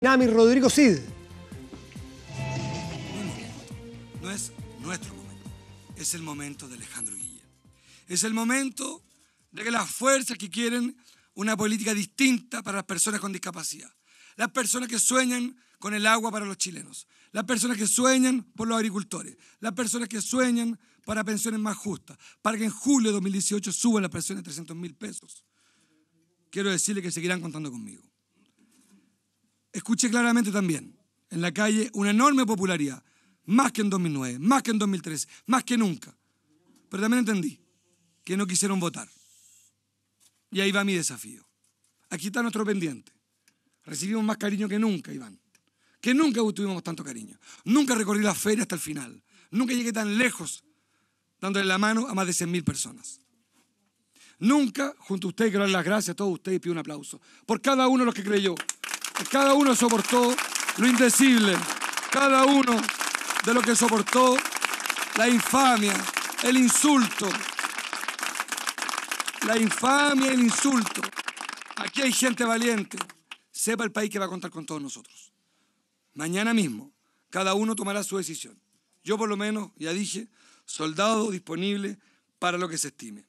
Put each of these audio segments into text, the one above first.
Nami Rodrigo Cid. No es nuestro momento, es el momento de Alejandro Guillén Es el momento de que las fuerzas que quieren una política distinta para las personas con discapacidad, las personas que sueñan con el agua para los chilenos, las personas que sueñan por los agricultores, las personas que sueñan para pensiones más justas, para que en julio de 2018 suban las pensiones de 300 mil pesos. Quiero decirle que seguirán contando conmigo. Escuché claramente también, en la calle una enorme popularidad, más que en 2009, más que en 2013, más que nunca. Pero también entendí que no quisieron votar. Y ahí va mi desafío. Aquí está nuestro pendiente. Recibimos más cariño que nunca, Iván. Que nunca tuvimos tanto cariño. Nunca recorrí la feria hasta el final. Nunca llegué tan lejos dándole la mano a más de 100.000 personas. Nunca, junto a ustedes, quiero dar las gracias a todos ustedes y pido un aplauso por cada uno de los que creyó. Cada uno soportó lo indecible, cada uno de lo que soportó la infamia, el insulto. La infamia, el insulto. Aquí hay gente valiente. Sepa el país que va a contar con todos nosotros. Mañana mismo, cada uno tomará su decisión. Yo por lo menos, ya dije, soldado disponible para lo que se estime.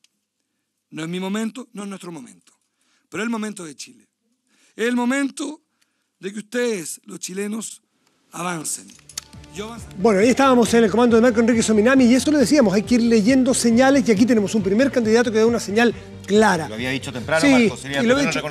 No es mi momento, no es nuestro momento, pero es el momento de Chile. Es el momento de que ustedes, los chilenos, avancen. Bueno, ahí estábamos en el comando de Marco Enrique Sominami y eso lo decíamos, hay que ir leyendo señales y aquí tenemos un primer candidato que da una señal clara. Lo había dicho temprano, Marco, sería